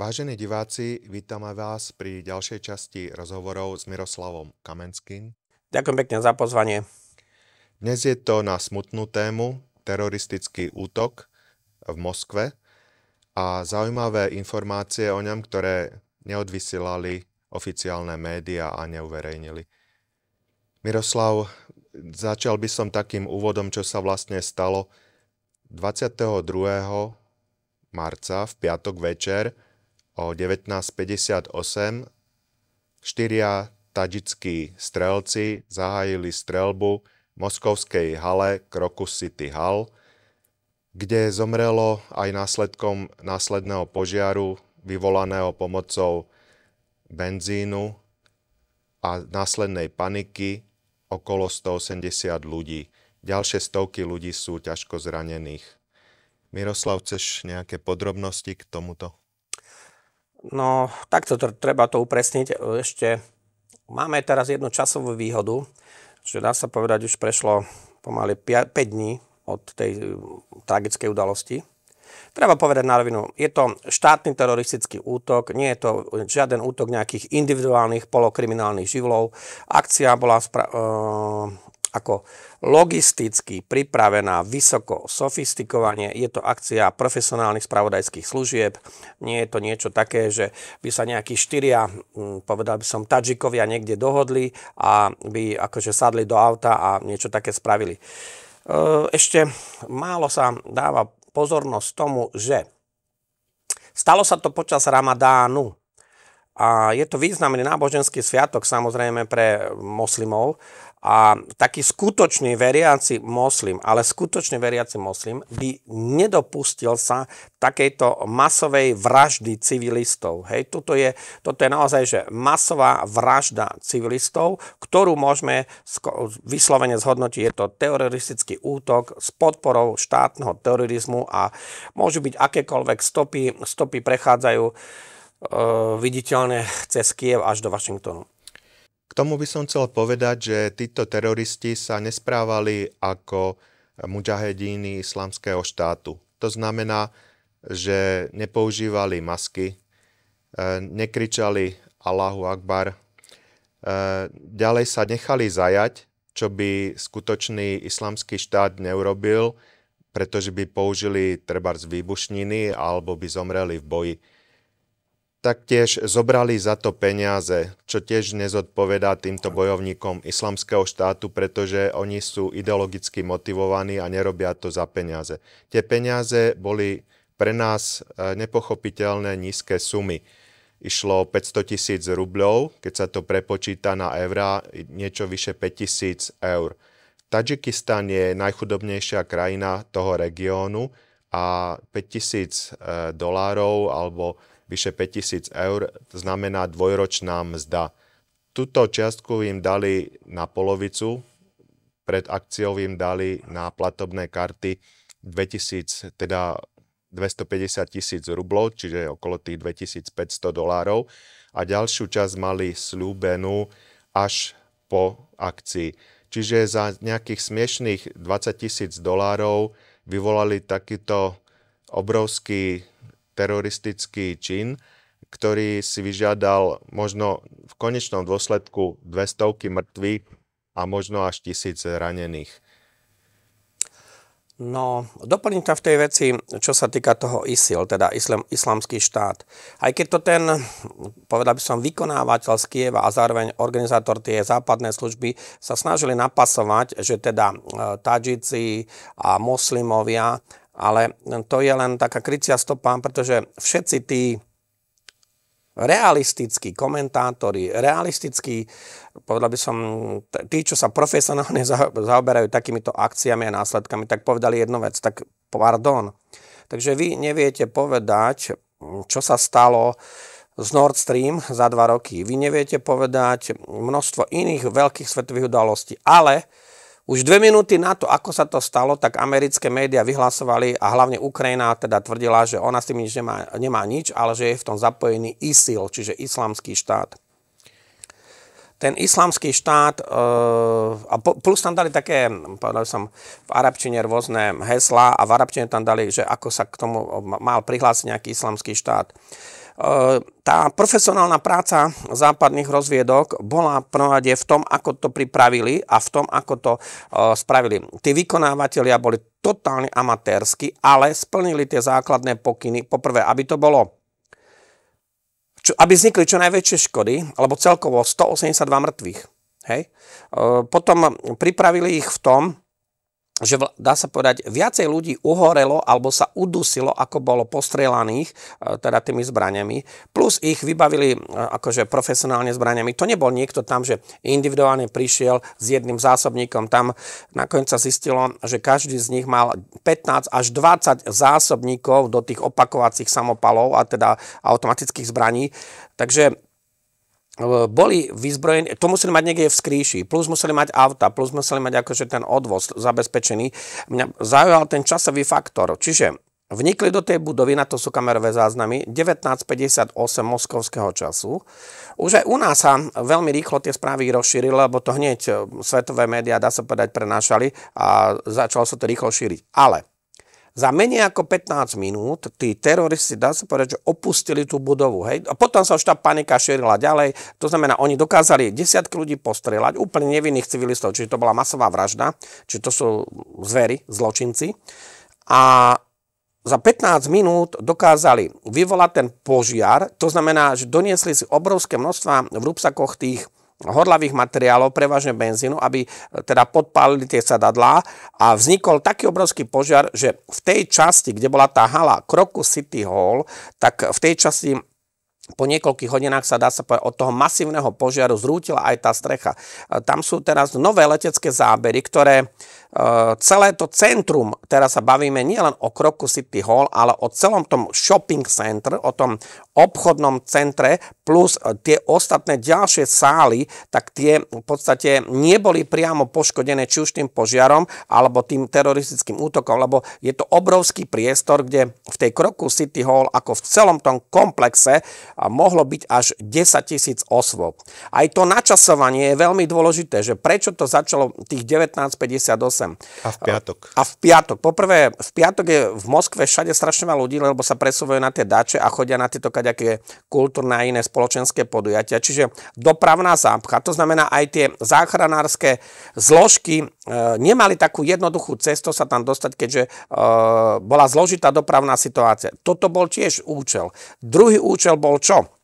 Vážení diváci, vítame vás pri ďalšej časti rozhovorov s Miroslavom Kamenským. Ďakujem pekne za pozvanie. Dnes je to na smutnú tému teroristický útok v Moskve a zaujímavé informácie o ňom, ktoré neodvysielali oficiálne médiá a neuverejnili. Miroslav, začal by som takým úvodom, čo sa vlastne stalo 22. marca v piatok večer o 19.58 štyria tadžickí strelci zahájili strelbu v moskovskej hale Krokus City Hall, kde zomrelo aj následkom následného požiaru vyvolaného pomocou benzínu a následnej paniky okolo 180 ľudí. Ďalšie stovky ľudí sú ťažko zranených. Miroslav, chceš nejaké podrobnosti k tomuto? No, takto treba to upresniť. E, ešte máme teraz jednu časovú výhodu, že dá sa povedať, už prešlo pomaly 5 dní od tej e, tragickej udalosti. Treba povedať na rovinu, je to štátny teroristický útok, nie je to žiaden útok nejakých individuálnych polokriminálnych živlov. Akcia bola spra- e, ako logisticky pripravená, vysoko sofistikovanie. Je to akcia profesionálnych spravodajských služieb. Nie je to niečo také, že by sa nejakí štyria, mm, povedal by som, Tadžikovia niekde dohodli a by akože sadli do auta a niečo také spravili. E, ešte málo sa dáva pozornosť tomu, že stalo sa to počas Ramadánu. A je to významný náboženský sviatok samozrejme pre moslimov a taký skutočný veriaci moslim, ale skutočne veriaci moslim by nedopustil sa takejto masovej vraždy civilistov. Hej, toto je, toto je naozaj že masová vražda civilistov, ktorú môžeme vyslovene zhodnotiť. Je to teroristický útok s podporou štátneho terorizmu a môžu byť akékoľvek stopy, stopy prechádzajú e, viditeľne cez Kiev až do Washingtonu tomu by som chcel povedať, že títo teroristi sa nesprávali ako mudžahedíny islamského štátu. To znamená, že nepoužívali masky, e, nekričali Allahu Akbar. E, ďalej sa nechali zajať, čo by skutočný islamský štát neurobil, pretože by použili trebárs z výbušniny alebo by zomreli v boji. Taktiež zobrali za to peniaze, čo tiež nezodpovedá týmto bojovníkom islamského štátu, pretože oni sú ideologicky motivovaní a nerobia to za peniaze. Tie peniaze boli pre nás e, nepochopiteľné nízke sumy. Išlo 500 tisíc rubľov, keď sa to prepočíta na eurá, niečo vyše 5 tisíc eur. Tadžikistan je najchudobnejšia krajina toho regiónu a 5 tisíc e, dolárov alebo vyše 5000 eur, znamená dvojročná mzda. Tuto čiastku im dali na polovicu, pred akciou im dali na platobné karty 2000, teda 250 tisíc rublov, čiže okolo tých 2500 dolárov a ďalšiu časť mali slúbenú až po akcii. Čiže za nejakých smiešných 20 tisíc dolárov vyvolali takýto obrovský teroristický čin, ktorý si vyžiadal možno v konečnom dôsledku stovky mŕtvych a možno až tisíc ranených. No, doplním ťa v tej veci, čo sa týka toho ISIL, teda islam, islamský štát. Aj keď to ten, povedal by som, vykonávateľ z Kieva a zároveň organizátor tie západné služby sa snažili napasovať, že teda eh, Tadžici a moslimovia ale to je len taká krycia stopa, pretože všetci tí realistickí komentátori, realistickí, povedal by som, tí, čo sa profesionálne zaoberajú takýmito akciami a následkami, tak povedali jednu vec, tak pardon. Takže vy neviete povedať, čo sa stalo z Nord Stream za dva roky. Vy neviete povedať množstvo iných veľkých svetových udalostí, ale už dve minúty na to, ako sa to stalo, tak americké médiá vyhlasovali a hlavne Ukrajina teda tvrdila, že ona s tým nič nemá, nemá nič, ale že je v tom zapojený ISIL, čiže Islamský štát ten islamský štát, e, a plus tam dali také, povedal som, v arabčine rôzne heslá a v arabčine tam dali, že ako sa k tomu mal prihlásiť nejaký islamský štát. E, tá profesionálna práca západných rozviedok bola prvade v tom, ako to pripravili a v tom, ako to e, spravili. Tí vykonávateľia boli totálne amatérsky, ale splnili tie základné pokyny. Poprvé, aby to bolo čo, aby vznikli čo najväčšie škody, alebo celkovo 182 mŕtvych. Hej? E, potom pripravili ich v tom, že dá sa povedať, viacej ľudí uhorelo alebo sa udusilo, ako bolo postrelaných e, teda tými zbraniami, plus ich vybavili e, akože profesionálne zbraniami. To nebol niekto tam, že individuálne prišiel s jedným zásobníkom. Tam nakoniec sa zistilo, že každý z nich mal 15 až 20 zásobníkov do tých opakovacích samopalov a teda automatických zbraní. Takže boli vyzbrojení, to museli mať niekde v skríši, plus museli mať auta, plus museli mať akože ten odvoz zabezpečený. Mňa zaujal ten časový faktor. Čiže vnikli do tej budovy, na to sú kamerové záznamy, 19.58 moskovského času. Už aj u nás sa veľmi rýchlo tie správy rozšírili, lebo to hneď e, svetové médiá, dá sa povedať, prenášali a začalo sa to rýchlo šíriť. Ale za menej ako 15 minút tí teroristi, dá sa povedať, že opustili tú budovu. Hej? A potom sa už tá panika šírila ďalej. To znamená, oni dokázali desiatky ľudí postrieľať, úplne nevinných civilistov, čiže to bola masová vražda, čiže to sú zvery, zločinci. A za 15 minút dokázali vyvolať ten požiar, to znamená, že doniesli si obrovské množstva v rúbsakoch tých horlavých materiálov, prevažne benzínu, aby e, teda podpálili tie sadadlá a vznikol taký obrovský požiar, že v tej časti, kde bola tá hala Kroku City Hall, tak v tej časti po niekoľkých hodinách sa dá sa povedať, od toho masívneho požiaru zrútila aj tá strecha. E, tam sú teraz nové letecké zábery, ktoré celé to centrum, teraz sa bavíme nielen o Kroku City Hall, ale o celom tom shopping center, o tom obchodnom centre, plus tie ostatné ďalšie sály, tak tie v podstate neboli priamo poškodené či už tým požiarom, alebo tým teroristickým útokom, lebo je to obrovský priestor, kde v tej Kroku City Hall, ako v celom tom komplexe, mohlo byť až 10 tisíc osôb. Aj to načasovanie je veľmi dôležité, že prečo to začalo tých 1958 a v piatok. A v piatok. Poprvé, v piatok je v Moskve všade strašne veľa ľudí, lebo sa presúvajú na tie dače a chodia na tieto kaďaké kultúrne a iné spoločenské podujatia. Čiže dopravná zápcha, to znamená aj tie záchranárske zložky e, nemali takú jednoduchú cestu sa tam dostať, keďže e, bola zložitá dopravná situácia. Toto bol tiež účel. Druhý účel bol čo?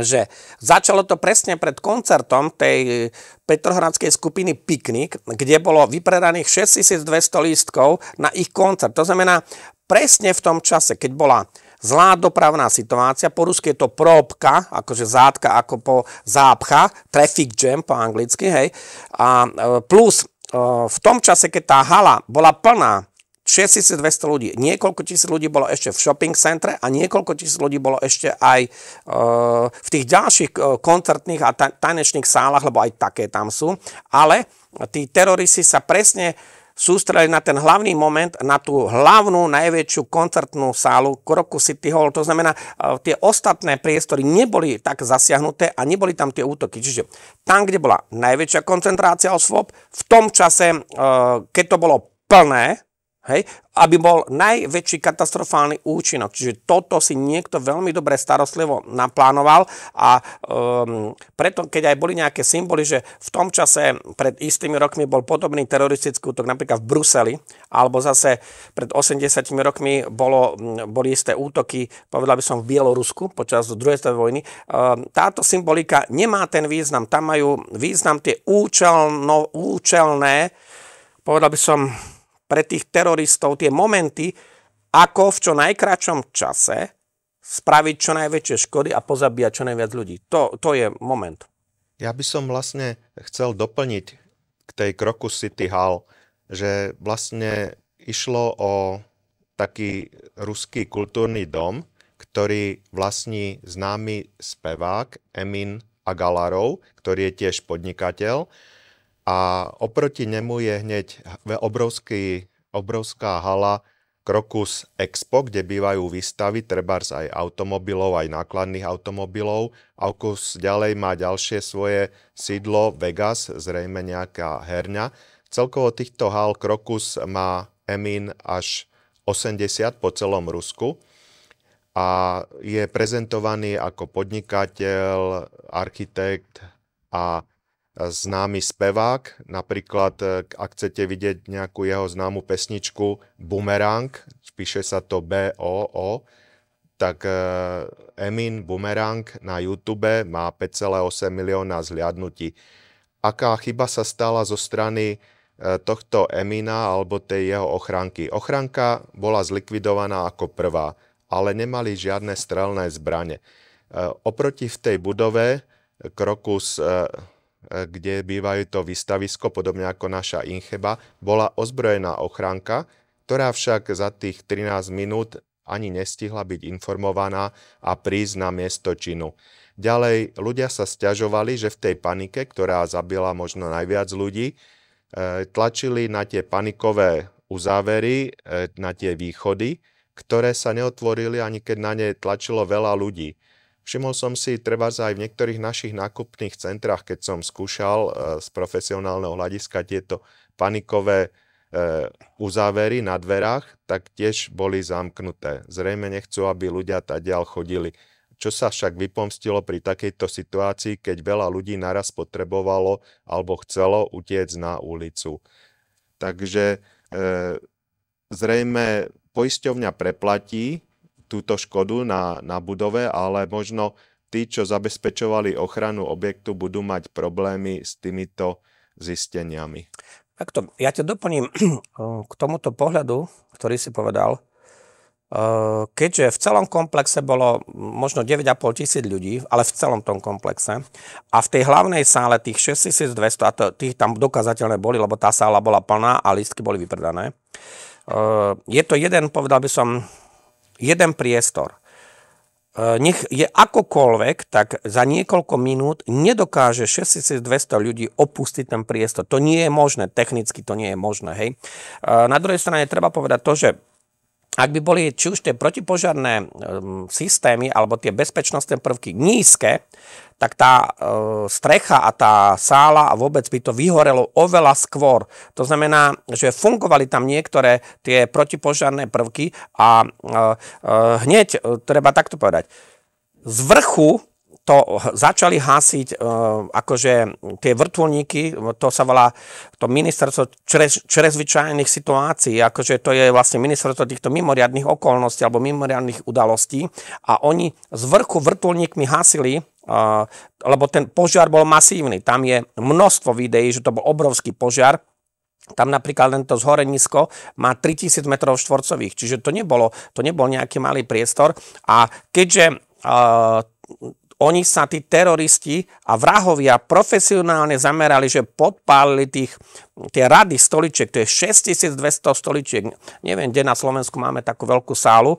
že začalo to presne pred koncertom tej petrohradskej skupiny Piknik, kde bolo vypredaných 6200 lístkov na ich koncert. To znamená, presne v tom čase, keď bola zlá dopravná situácia, po rusky je to probka, akože zátka ako po zápcha, traffic jam po anglicky, hej, a e, plus e, v tom čase, keď tá hala bola plná 6200 ľudí. Niekoľko tisíc ľudí bolo ešte v shopping centre a niekoľko tisíc ľudí bolo ešte aj eh, v tých ďalších eh, koncertných a tanečných sálach, lebo aj také tam sú. Ale tí teroristi sa presne sústreli na ten hlavný moment, na tú hlavnú, najväčšiu koncertnú sálu Kroku City Hall. To znamená, eh, tie ostatné priestory neboli tak zasiahnuté a neboli tam tie útoky. Čiže tam, kde bola najväčšia koncentrácia osôb, v tom čase, keď to bolo plné, Hej? Aby bol najväčší katastrofálny účinok. Čiže toto si niekto veľmi dobre starostlivo naplánoval a um, preto, keď aj boli nejaké symboly, že v tom čase pred istými rokmi bol podobný teroristický útok napríklad v Bruseli, alebo zase pred 80 rokmi bolo, boli isté útoky, povedal by som, v Bielorusku počas druhej svetovej vojny. Um, táto symbolika nemá ten význam. Tam majú význam tie účelno, účelné, povedal by som, pre tých teroristov tie momenty, ako v čo najkračom čase spraviť čo najväčšie škody a pozabíjať čo najviac ľudí. To, to je moment. Ja by som vlastne chcel doplniť k tej kroku City Hall, že vlastne išlo o taký ruský kultúrny dom, ktorý vlastní známy spevák Emin Agalarov, ktorý je tiež podnikateľ a oproti nemu je hneď obrovský, obrovská hala Krokus Expo, kde bývajú výstavy, trebárs aj automobilov, aj nákladných automobilov. A kus ďalej má ďalšie svoje sídlo Vegas, zrejme nejaká herňa. Celkovo týchto hal Krokus má Emin až 80 po celom Rusku a je prezentovaný ako podnikateľ, architekt a známy spevák. Napríklad, e, ak chcete vidieť nejakú jeho známu pesničku Boomerang, píše sa to B-O-O, tak e, Emin Boomerang na YouTube má 5,8 milióna zhliadnutí. Aká chyba sa stala zo strany e, tohto Emina alebo tej jeho ochranky? Ochranka bola zlikvidovaná ako prvá, ale nemali žiadne strelné zbrane. Oproti v tej budove Krokus kde bývajú to výstavisko, podobne ako naša Incheba, bola ozbrojená ochránka, ktorá však za tých 13 minút ani nestihla byť informovaná a prísť na miesto činu. Ďalej ľudia sa stiažovali, že v tej panike, ktorá zabila možno najviac ľudí, e, tlačili na tie panikové uzávery, e, na tie východy, ktoré sa neotvorili ani keď na ne tlačilo veľa ľudí. Všimol som si treba aj v niektorých našich nákupných centrách, keď som skúšal e, z profesionálneho hľadiska tieto panikové e, uzávery na dverách, tak tiež boli zamknuté. Zrejme nechcú, aby ľudia tadiaľ chodili. Čo sa však vypomstilo pri takejto situácii, keď veľa ľudí naraz potrebovalo alebo chcelo utiecť na ulicu. Takže e, zrejme poisťovňa preplatí túto škodu na, na budove, ale možno tí, čo zabezpečovali ochranu objektu, budú mať problémy s týmito zisteniami. Takto, ja ťa doplním eh, k tomuto pohľadu, ktorý si povedal. Eh, keďže v celom komplexe bolo možno 9,5 tisíc ľudí, ale v celom tom komplexe, a v tej hlavnej sále tých 6200, a to, tých tam dokazateľne boli, lebo tá sála bola plná a lístky boli vypredané, eh, je to jeden, povedal by som, jeden priestor e, nech je akokoľvek, tak za niekoľko minút nedokáže 6200 ľudí opustiť ten priestor. To nie je možné, technicky to nie je možné. Hej. E, na druhej strane treba povedať to, že ak by boli či už tie protipožiarné e, systémy alebo tie bezpečnostné prvky nízke, tak tá e, strecha a tá sála a vôbec by to vyhorelo oveľa skôr. To znamená, že fungovali tam niektoré tie protipožiarné prvky a e, e, hneď, e, treba takto povedať, z vrchu to začali hasiť e, akože tie vrtulníky, to sa volá to ministerstvo črez, črezvyčajných situácií, akože to je vlastne ministerstvo týchto mimoriadných okolností alebo mimoriadných udalostí a oni z vrchu vrtulníkmi hasili lebo ten požiar bol masívny. Tam je množstvo videí, že to bol obrovský požiar. Tam napríklad len to zhorenisko má 3000 m štvorcových, čiže to, nebolo, to nebol nejaký malý priestor. A keďže oni sa tí teroristi a vrahovia profesionálne zamerali, že podpálili tých, tie rady stoličiek, to je 6200 stoličiek. Neviem, kde na Slovensku máme takú veľkú sálu e,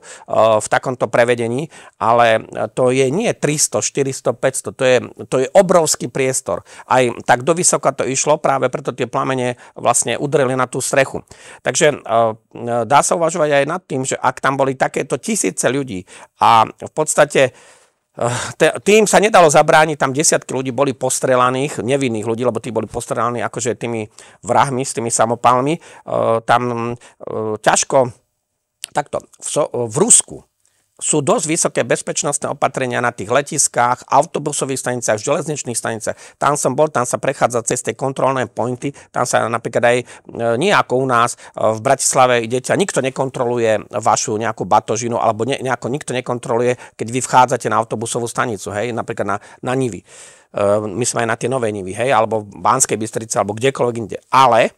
v takomto prevedení, ale to je nie 300, 400, 500, to je, to je obrovský priestor. Aj tak do vysoka to išlo, práve preto tie plamene vlastne udreli na tú strechu. Takže e, e, dá sa uvažovať aj nad tým, že ak tam boli takéto tisíce ľudí a v podstate Eh, tým sa nedalo zabrániť, tam desiatky ľudí boli postrelaných, nevinných ľudí, lebo tí boli postrelaní akože tými vrahmi, s tými samopalmi. Eh, tam eh, ťažko, takto, v, v Rusku sú dosť vysoké bezpečnostné opatrenia na tých letiskách, autobusových staniciach, železničných staniciach. Tam som bol, tam sa prechádza cez tie kontrolné pointy, tam sa napríklad aj e, nie ako u nás, e, v Bratislave idete a nikto nekontroluje vašu nejakú batožinu, alebo ne, nejako nikto nekontroluje, keď vy vchádzate na autobusovú stanicu, hej, napríklad na, na Nivy. E, my sme aj na tie nové Nivy, hej, alebo v Banskej Bystrici, alebo kdekoľvek inde. Ale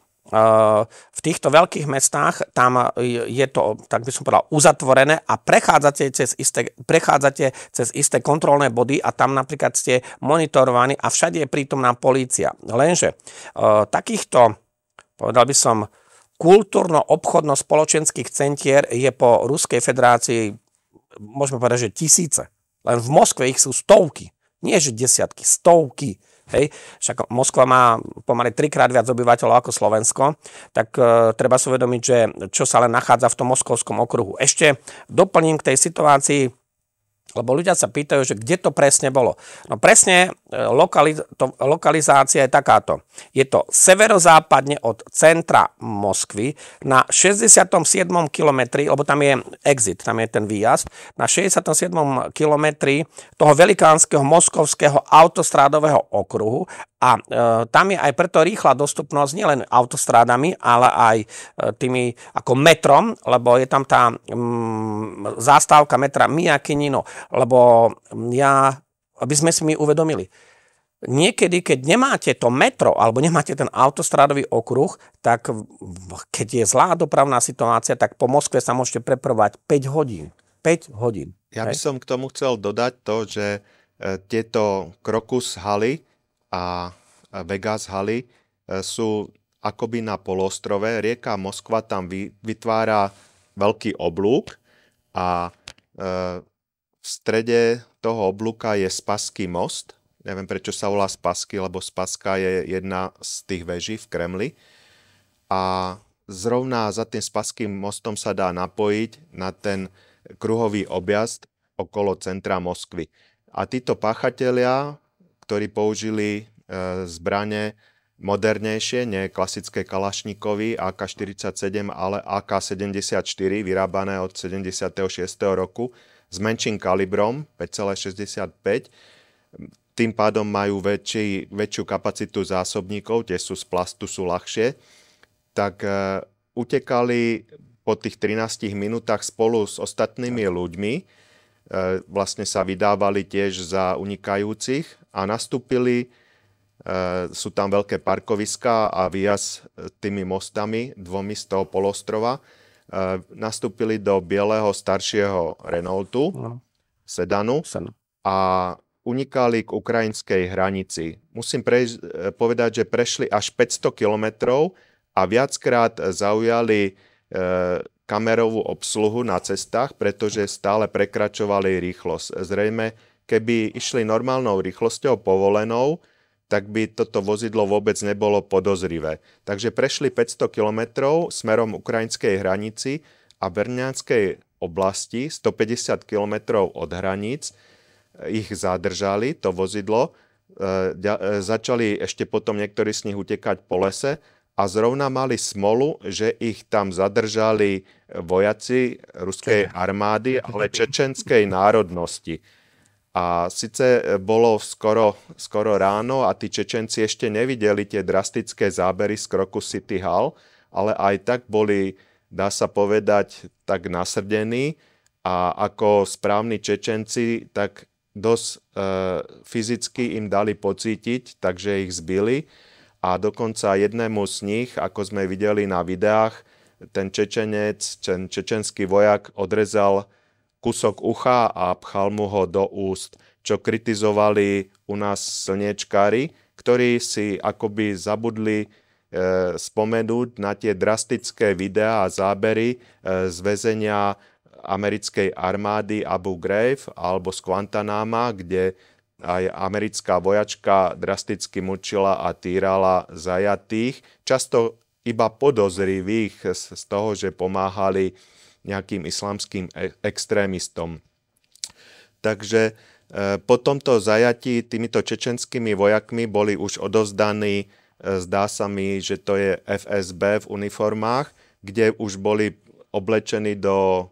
v týchto veľkých mestách tam je to, tak by som povedal, uzatvorené a prechádzate cez isté, prechádzate cez isté kontrolné body a tam napríklad ste monitorovaní a všade je prítomná polícia. Lenže e, takýchto, povedal by som, kultúrno-obchodno-spoločenských centier je po Ruskej federácii, môžeme povedať, že tisíce. Len v Moskve ich sú stovky. Nie, že desiatky, stovky. Hej? Však Moskva má pomerne trikrát viac obyvateľov ako Slovensko, tak e, treba si uvedomiť, že čo sa len nachádza v tom moskovskom okruhu. Ešte doplním k tej situácii lebo ľudia sa pýtajú, že kde to presne bolo. No presne e, to, lokalizácia je takáto. Je to severozápadne od centra Moskvy na 67. kilometri, lebo tam je exit, tam je ten výjazd, na 67. kilometri toho velikánskeho moskovského autostrádového okruhu a e, tam je aj preto rýchla dostupnosť nielen autostrádami, ale aj e, tými ako metrom, lebo je tam tá mm, zástavka metra Miyakinino, lebo mm, ja, aby sme si mi uvedomili, niekedy, keď nemáte to metro alebo nemáte ten autostrádový okruh, tak keď je zlá dopravná situácia, tak po Moskve sa môžete preprvať 5 hodín. 5 hodín. Ja by som k tomu chcel dodať to, že e, tieto krokus haly, a Vegas haly e, sú akoby na polostrove. Rieka Moskva tam vytvára veľký oblúk a e, v strede toho oblúka je Spaský most. Neviem, prečo sa volá Spasky, lebo Spaska je jedna z tých veží v Kremli. A zrovna za tým Spaským mostom sa dá napojiť na ten kruhový objazd okolo centra Moskvy. A títo páchatelia ktorí použili e, zbranie modernejšie, nie klasické Kalašníkovi AK-47, ale AK-74, vyrábané od 76. roku s menším kalibrom 5,65. Tým pádom majú väčší, väčšiu kapacitu zásobníkov, tie sú z plastu, sú ľahšie. Tak e, utekali po tých 13 minútach spolu s ostatnými ľuďmi E, vlastne sa vydávali tiež za unikajúcich a nastúpili, e, sú tam veľké parkoviská a výjazd tými mostami, dvomi z toho polostrova, e, nastúpili do bieleho staršieho Renaultu, no. sedanu a unikali k ukrajinskej hranici. Musím prejsť, povedať, že prešli až 500 kilometrov a viackrát zaujali kamerovú obsluhu na cestách, pretože stále prekračovali rýchlosť. Zrejme, keby išli normálnou rýchlosťou povolenou, tak by toto vozidlo vôbec nebolo podozrivé. Takže prešli 500 km smerom ukrajinskej hranici a Brňanskej oblasti, 150 km od hraníc, ich zadržali, to vozidlo, e, e, začali ešte potom niektorí z nich utekať po lese a zrovna mali smolu, že ich tam zadržali vojaci ruskej armády, ale čečenskej národnosti. A sice bolo skoro, skoro ráno a tí Čečenci ešte nevideli tie drastické zábery z kroku City Hall, ale aj tak boli, dá sa povedať, tak nasrdení a ako správni Čečenci, tak dosť e, fyzicky im dali pocítiť, takže ich zbili a dokonca jednému z nich, ako sme videli na videách, ten Čečenec, ten čečenský vojak odrezal kúsok ucha a pchal mu ho do úst, čo kritizovali u nás slniečkári, ktorí si akoby zabudli e, spomenúť na tie drastické videá a zábery e, z väzenia americkej armády Abu Ghraib alebo z Guantanama, kde aj americká vojačka drasticky mučila a týrala zajatých, často iba podozrivých z toho, že pomáhali nejakým islamským e, extrémistom. Takže e, po tomto zajatí týmito čečenskými vojakmi boli už odovzdaní, e, zdá sa mi, že to je FSB v uniformách, kde už boli oblečení do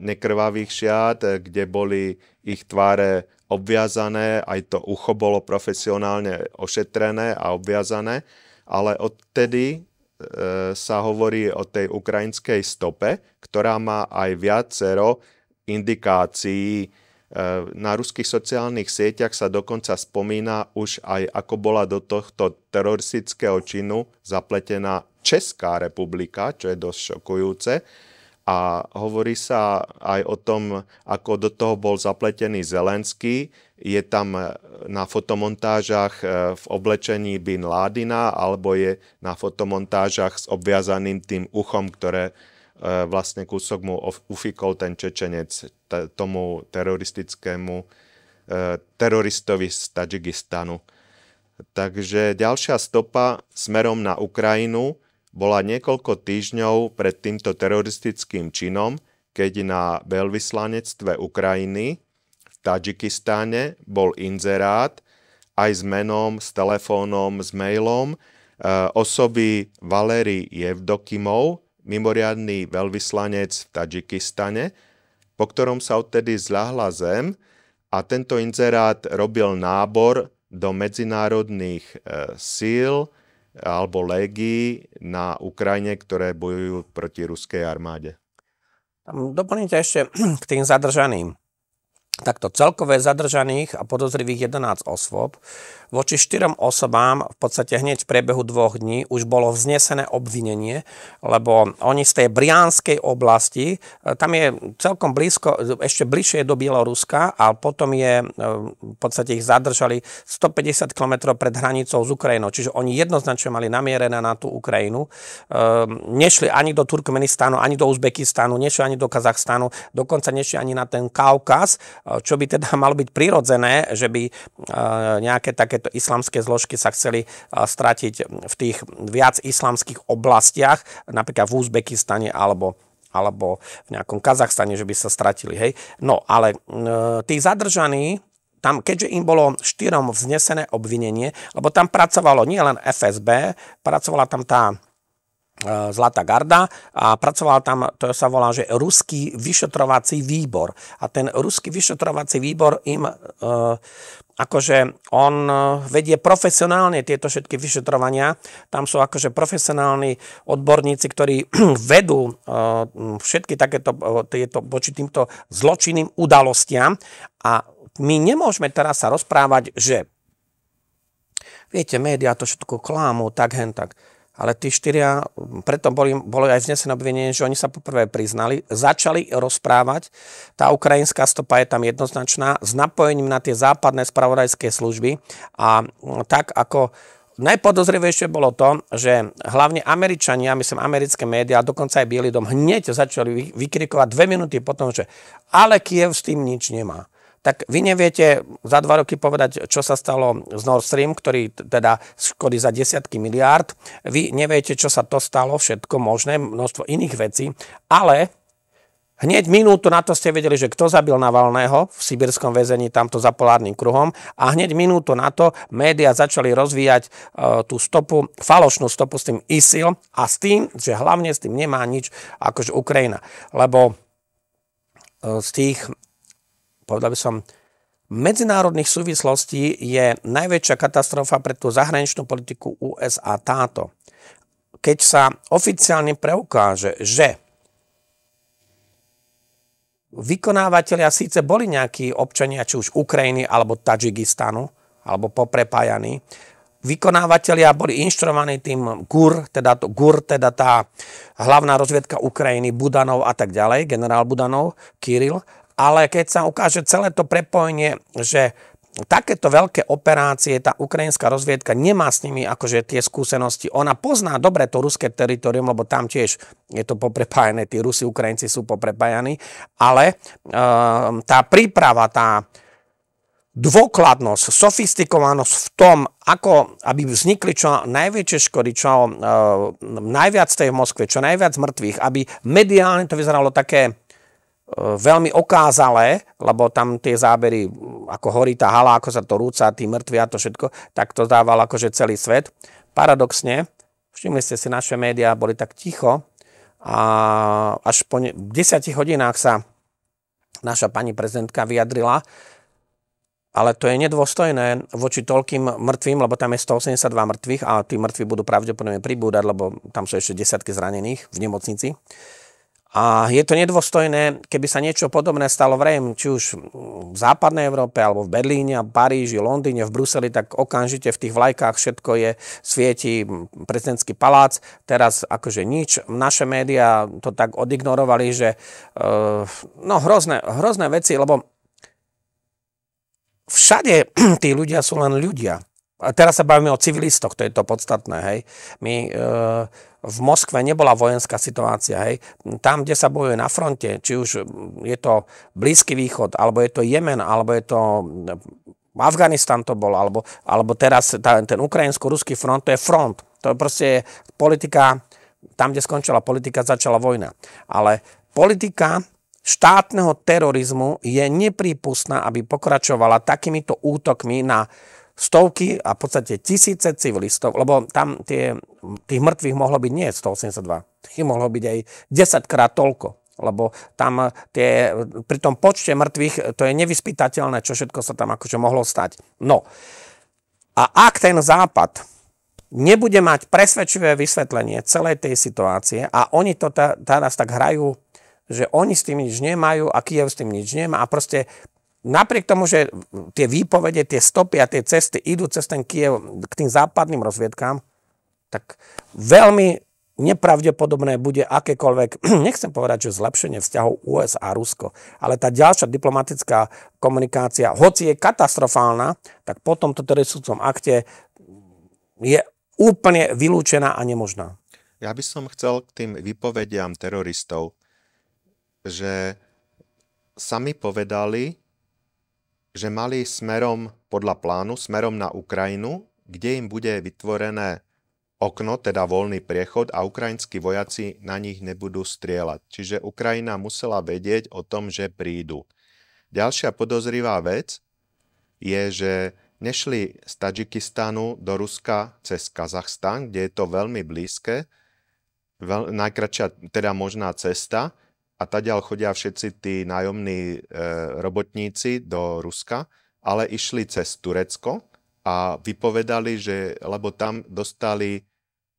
nekrvavých šiat, kde boli ich tváre obviazané, aj to ucho bolo profesionálne ošetrené a obviazané, ale odtedy e, sa hovorí o tej ukrajinskej stope, ktorá má aj viacero indikácií. E, na ruských sociálnych sieťach sa dokonca spomína už aj, ako bola do tohto teroristického činu zapletená Česká republika, čo je dosť šokujúce a hovorí sa aj o tom, ako do toho bol zapletený Zelenský. Je tam e, na fotomontážach e, v oblečení Bin Ládina alebo je na fotomontážach s obviazaným tým uchom, ktoré e, vlastne kúsok mu ufikol ten Čečenec tomu teroristickému teroristovi z Tadžikistanu. Takže ďalšia stopa smerom na Ukrajinu bola niekoľko týždňov pred týmto teroristickým činom, keď na veľvyslanectve Ukrajiny v Tadžikistáne bol inzerát aj s menom, s telefónom, s mailom e, osoby Valery Jevdokimov, mimoriadný veľvyslanec v Tadžikistane, po ktorom sa odtedy zľahla zem a tento inzerát robil nábor do medzinárodných e, síl, alebo légy na Ukrajine, ktoré bojujú proti ruskej armáde? Doplníte ešte k tým zadržaným. Takto celkové zadržaných a podozrivých 11 osôb Voči štyrom osobám v podstate hneď v priebehu dvoch dní už bolo vznesené obvinenie, lebo oni z tej Brianskej oblasti, e, tam je celkom blízko, ešte bližšie do Bieloruska a potom je, e, v podstate ich zadržali 150 km pred hranicou s Ukrajinou. Čiže oni jednoznačne mali namierené na tú Ukrajinu. E, nešli ani do Turkmenistánu, ani do Uzbekistánu, nešli ani do Kazachstánu, dokonca nešli ani na ten Kaukaz, čo by teda malo byť prirodzené, že by nejaké také takéto islamské zložky sa chceli stratiť v tých viac islamských oblastiach, napríklad v Uzbekistane alebo alebo v nejakom Kazachstane, že by sa stratili. Hej? No, ale e, tí zadržaní, tam, keďže im bolo štyrom vznesené obvinenie, lebo tam pracovalo nielen FSB, pracovala tam tá E, Zlatá garda a pracoval tam, to sa volá, že Ruský vyšetrovací výbor. A ten Ruský vyšetrovací výbor im e, akože on e, vedie profesionálne tieto všetky vyšetrovania. Tam sú akože profesionálni odborníci, ktorí vedú všetky takéto tieto, voči týmto zločinným udalostiam. A my nemôžeme teraz sa rozprávať, že viete, médiá to všetko klámu, tak hen, tak ale tí štyria, preto boli, boli aj vznesené obvinenie, že oni sa poprvé priznali, začali rozprávať. Tá ukrajinská stopa je tam jednoznačná s napojením na tie západné spravodajské služby. A tak ako Najpodozrivejšie bolo to, že hlavne Američania, myslím americké médiá, dokonca aj Bielý dom, hneď začali vykrikovať dve minúty potom, že ale Kiev s tým nič nemá tak vy neviete za dva roky povedať, čo sa stalo s Nord Stream, ktorý teda škody za desiatky miliárd. Vy neviete, čo sa to stalo, všetko možné, množstvo iných vecí, ale Hneď minútu na to ste vedeli, že kto zabil Navalného v sibirskom väzení tamto za polárnym kruhom a hneď minútu na to médiá začali rozvíjať e, tú stopu, falošnú stopu s tým ISIL a s tým, že hlavne s tým nemá nič akože Ukrajina. Lebo e, z tých povedal by som, medzinárodných súvislostí je najväčšia katastrofa pre tú zahraničnú politiku USA táto. Keď sa oficiálne preukáže, že vykonávateľia síce boli nejakí občania, či už Ukrajiny alebo Tadžikistanu, alebo poprepájani, vykonávateľia boli inštruovaní tým GUR, teda, to, GUR, teda tá hlavná rozvedka Ukrajiny, Budanov a tak ďalej, generál Budanov, Kiril, ale keď sa ukáže celé to prepojenie, že takéto veľké operácie tá ukrajinská rozviedka nemá s nimi akože tie skúsenosti. Ona pozná dobre to ruské teritorium, lebo tam tiež je to poprepájené, tí Rusi, Ukrajinci sú poprepájani, ale e, tá príprava, tá dôkladnosť, sofistikovanosť v tom, ako aby vznikli čo najväčšie škody, čo e, najviac tej v Moskve, čo najviac mŕtvych, aby mediálne to vyzeralo také E, veľmi okázalé, lebo tam tie zábery, ako horí tá hala, ako sa to rúca, tí mŕtvi a to všetko, tak to dával akože celý svet. Paradoxne, všimli ste si, naše médiá boli tak ticho a až po 10 hodinách sa naša pani prezidentka vyjadrila, ale to je nedôstojné voči toľkým mŕtvým, lebo tam je 182 mŕtvych a tí mŕtvi budú pravdepodobne pribúdať, lebo tam sú ešte desiatky zranených v nemocnici. A je to nedôstojné, keby sa niečo podobné stalo v Rém, či už v západnej Európe, alebo v Berlíne, Paríži, Londýne, v Bruseli, tak okamžite v tých vlajkách všetko je, svieti prezidentský palác, teraz akože nič. Naše médiá to tak odignorovali, že e, no hrozné, hrozné veci, lebo všade tí ľudia sú len ľudia. A teraz sa bavíme o civilistoch, to je to podstatné, hej. My e, v Moskve nebola vojenská situácia. Hej. Tam, kde sa bojuje na fronte, či už je to Blízky východ, alebo je to Jemen, alebo je to hm, Afganistan to bol, alebo, alebo teraz tá, ten ukrajinsko-ruský front, to je front. To je proste politika, tam, kde skončila politika, začala vojna. Ale politika štátneho terorizmu je nepripustná, aby pokračovala takýmito útokmi na stovky a v podstate tisíce civilistov, lebo tam tie tých mŕtvych mohlo byť nie 182, tých mohlo byť aj 10 krát toľko lebo tam eh, tie, pri tom počte mŕtvych eh, to je nevyspytateľné, čo všetko sa tam akože mohlo stať. No a ak ten západ nebude mať presvedčivé vysvetlenie celej tej situácie a oni to teraz tak hrajú, že oni s tým nič nemajú a Kiev s tým nič nemá a proste napriek tomu, že tie výpovede, tie stopy a tie cesty idú cez ten Kiev k tým západným rozviedkám, tak veľmi nepravdepodobné bude akékoľvek, nechcem povedať, že zlepšenie vzťahov USA a Rusko, ale tá ďalšia diplomatická komunikácia, hoci je katastrofálna, tak po tomto teroristickom akte je úplne vylúčená a nemožná. Ja by som chcel k tým vypovediam teroristov, že sami povedali, že mali smerom podľa plánu, smerom na Ukrajinu, kde im bude vytvorené okno, teda voľný priechod a ukrajinskí vojaci na nich nebudú strieľať. Čiže Ukrajina musela vedieť o tom, že prídu. Ďalšia podozrivá vec je, že nešli z Tadžikistanu do Ruska cez Kazachstan, kde je to veľmi blízke, veľ, najkračšia teda možná cesta a tadiaľ chodia všetci tí nájomní e, robotníci do Ruska, ale išli cez Turecko, a vypovedali, že lebo tam dostali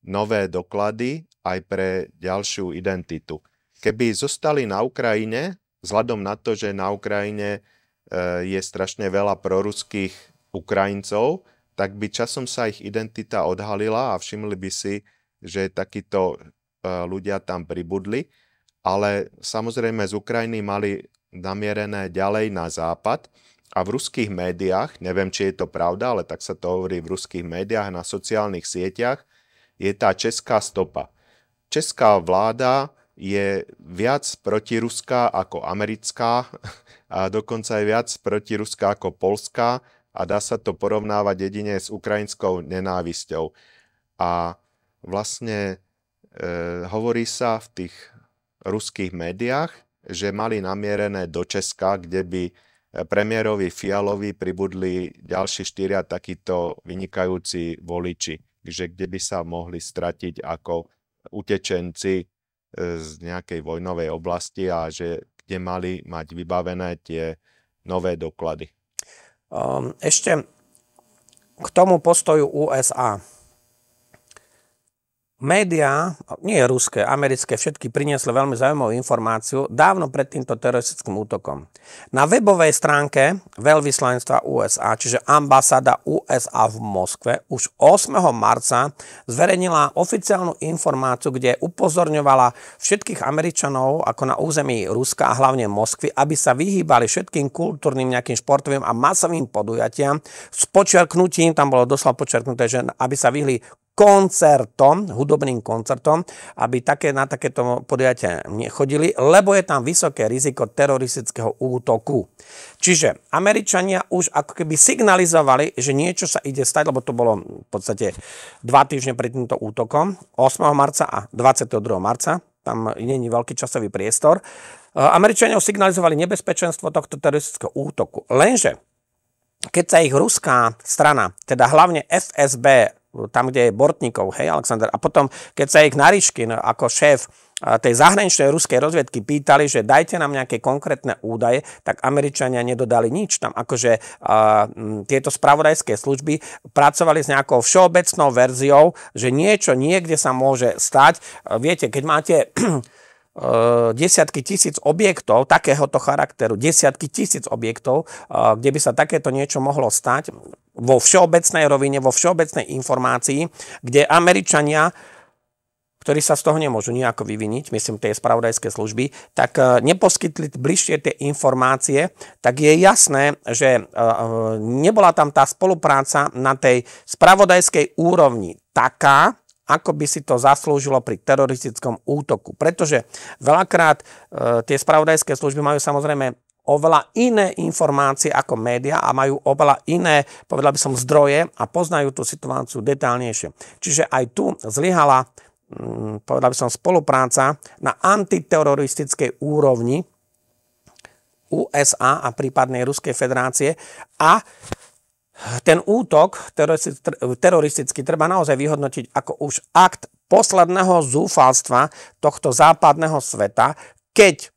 nové doklady aj pre ďalšiu identitu. Keby zostali na Ukrajine, vzhľadom na to, že na Ukrajine e, je strašne veľa proruských Ukrajincov, tak by časom sa ich identita odhalila a všimli by si, že takíto e, ľudia tam pribudli. Ale samozrejme z Ukrajiny mali namierené ďalej na západ a v ruských médiách, neviem, či je to pravda, ale tak sa to hovorí v ruských médiách, na sociálnych sieťach, je tá česká stopa. Česká vláda je viac protiruská ako americká a dokonca je viac protiruská ako polská a dá sa to porovnávať jedine s ukrajinskou nenávisťou. A vlastne e, hovorí sa v tých ruských médiách, že mali namierené do Česka, kde by e, premiérovi Fialovi pribudli ďalší štyria takíto vynikajúci voliči že kde by sa mohli stratiť ako utečenci e, z nejakej vojnovej oblasti a že kde mali mať vybavené tie nové doklady. Ehm, ešte k tomu postoju USA. Média, nie ruské, americké, všetky priniesli veľmi zaujímavú informáciu dávno pred týmto teroristickým útokom. Na webovej stránke veľvyslanectva USA, čiže ambasáda USA v Moskve, už 8. marca zverejnila oficiálnu informáciu, kde upozorňovala všetkých Američanov ako na území Ruska a hlavne Moskvy, aby sa vyhýbali všetkým kultúrnym, nejakým športovým a masovým podujatiam s počerknutím, tam bolo doslova počerknuté, že aby sa vyhli koncertom, hudobným koncertom, aby také, na takéto podujatia nechodili, lebo je tam vysoké riziko teroristického útoku. Čiže Američania už ako keby signalizovali, že niečo sa ide stať, lebo to bolo v podstate dva týždne pred týmto útokom, 8. marca a 22. marca, tam není veľký časový priestor. E, Američania signalizovali nebezpečenstvo tohto teroristického útoku. Lenže keď sa ich ruská strana, teda hlavne FSB, tam, kde je Bortnikov, hej, Alexander. A potom, keď sa ich Nariškin ako šéf tej zahraničnej ruskej rozvedky pýtali, že dajte nám nejaké konkrétne údaje, tak Američania nedodali nič. Tam akože uh, tieto spravodajské služby pracovali s nejakou všeobecnou verziou, že niečo niekde sa môže stať. Viete, keď máte e, desiatky tisíc objektov takéhoto charakteru, desiatky tisíc objektov, kde by sa takéto niečo mohlo stať, vo všeobecnej rovine, vo všeobecnej informácii, kde Američania ktorí sa z toho nemôžu nejako vyviniť, myslím tie spravodajské služby, tak e, neposkytli bližšie tie informácie, tak je jasné, že e, e, nebola tam tá spolupráca na tej spravodajskej úrovni taká, ako by si to zaslúžilo pri teroristickom útoku. Pretože veľakrát tie spravodajské služby majú samozrejme oveľa iné informácie ako média a majú oveľa iné, povedal by som, zdroje a poznajú tú situáciu detálnejšie. Čiže aj tu zlyhala, mm, povedal by som, spolupráca na antiteroristickej úrovni USA a prípadnej Ruskej federácie a ten útok teroristický treba naozaj vyhodnotiť ako už akt posledného zúfalstva tohto západného sveta, keď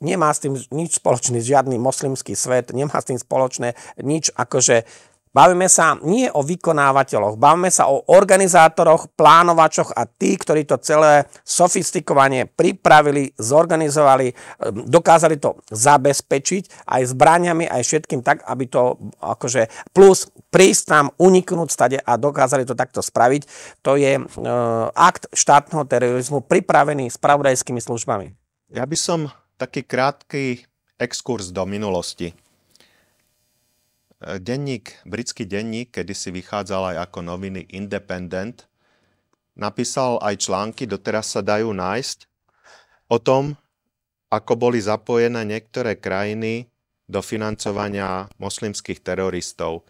nemá s tým nič spoločné, žiadny moslimský svet, nemá s tým spoločné nič akože Bavíme sa nie o vykonávateľoch, bavíme sa o organizátoroch, plánovačoch a tí, ktorí to celé sofistikovanie pripravili, zorganizovali, ehm, dokázali to zabezpečiť aj zbraniami, aj všetkým tak, aby to akože plus prísť tam, uniknúť stade a dokázali to takto spraviť. To je e, akt štátneho terorizmu pripravený spravodajskými službami. Ja by som taký krátky exkurs do minulosti. Denník, britský denník, kedy si vychádzal aj ako noviny Independent, napísal aj články, doteraz sa dajú nájsť, o tom, ako boli zapojené niektoré krajiny do financovania moslimských teroristov.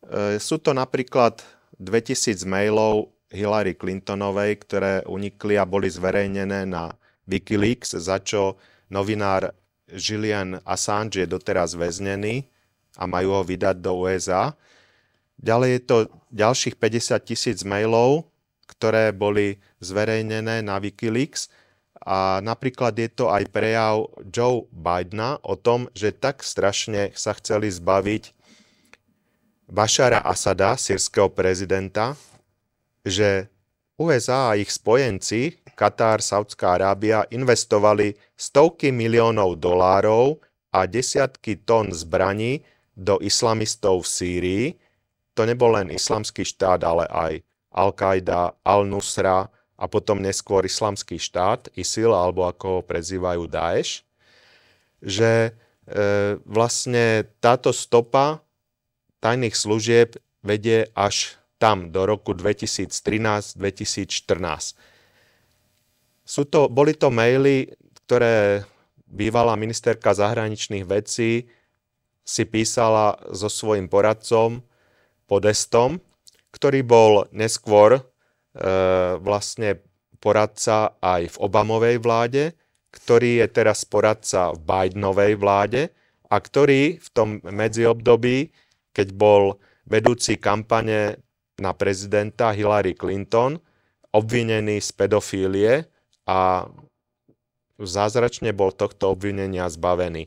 E, sú to napríklad 2000 mailov Hillary Clintonovej, ktoré unikli a boli zverejnené na Wikileaks, za čo Novinár Julian Assange je doteraz väznený a majú ho vydať do USA. Ďalej je to ďalších 50 tisíc mailov, ktoré boli zverejnené na Wikileaks a napríklad je to aj prejav Joe Bidena o tom, že tak strašne sa chceli zbaviť Bašara Asada, sírskeho prezidenta, že USA a ich spojenci, Katár, Saudská Arábia investovali stovky miliónov dolárov a desiatky tón zbraní do islamistov v Sýrii. To nebol len islamský štát, ale aj Al-Qaida, Al-Nusra a potom neskôr islamský štát, ISIL, alebo ako ho prezývajú Daesh, že e, vlastne táto stopa tajných služieb vedie až tam do roku 2013-2014. Sú to, boli to maily, ktoré bývalá ministerka zahraničných vecí si písala so svojim poradcom Podestom, ktorý bol neskôr e, vlastne poradca aj v Obamovej vláde, ktorý je teraz poradca v Bidenovej vláde a ktorý v tom medziobdobí, keď bol vedúci kampane na prezidenta Hillary Clinton, obvinený z pedofílie, a zázračne bol tohto obvinenia zbavený.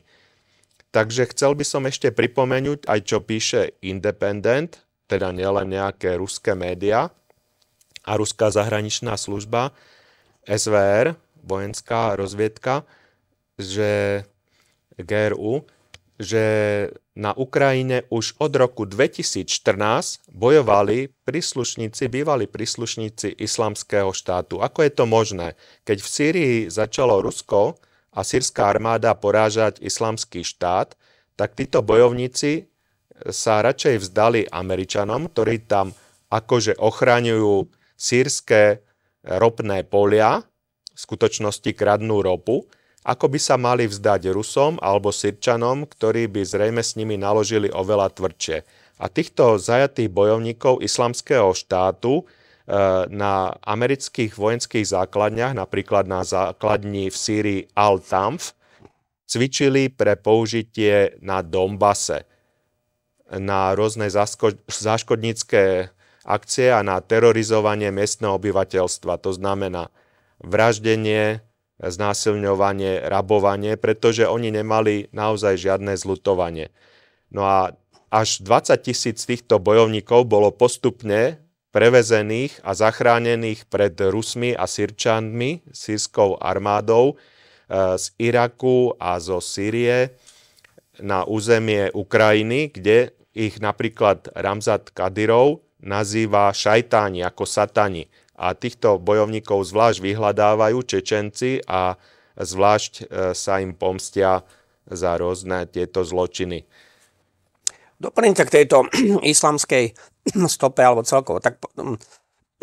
Takže chcel by som ešte pripomenúť aj čo píše Independent, teda nielen nejaké ruské médiá a ruská zahraničná služba, SVR, vojenská rozviedka, že GRU, že na Ukrajine už od roku 2014 bojovali príslušníci, bývali príslušníci islamského štátu. Ako je to možné? Keď v Sýrii začalo Rusko a sírska armáda porážať islamský štát, tak títo bojovníci sa radšej vzdali Američanom, ktorí tam akože ochraňujú sírske ropné polia, v skutočnosti kradnú ropu, ako by sa mali vzdať Rusom alebo Sirčanom, ktorí by zrejme s nimi naložili oveľa tvrdšie. A týchto zajatých bojovníkov islamského štátu e, na amerických vojenských základniach, napríklad na základni v Sýrii Al-Tamf, cvičili pre použitie na Dombase, na rôzne záškodnícke akcie a na terorizovanie miestneho obyvateľstva. To znamená vraždenie, znásilňovanie, rabovanie, pretože oni nemali naozaj žiadne zlutovanie. No a až 20 tisíc týchto bojovníkov bolo postupne prevezených a zachránených pred Rusmi a Sirčanmi, sírskou armádou eh, z Iraku a zo Sýrie na územie Ukrajiny, kde ich napríklad Ramzat Kadyrov nazýva šajtáni ako satani a týchto bojovníkov zvlášť vyhľadávajú Čečenci a zvlášť e, sa im pomstia za rôzne tieto zločiny. Doplním k tejto islamskej stope alebo celkovo. Tak mm,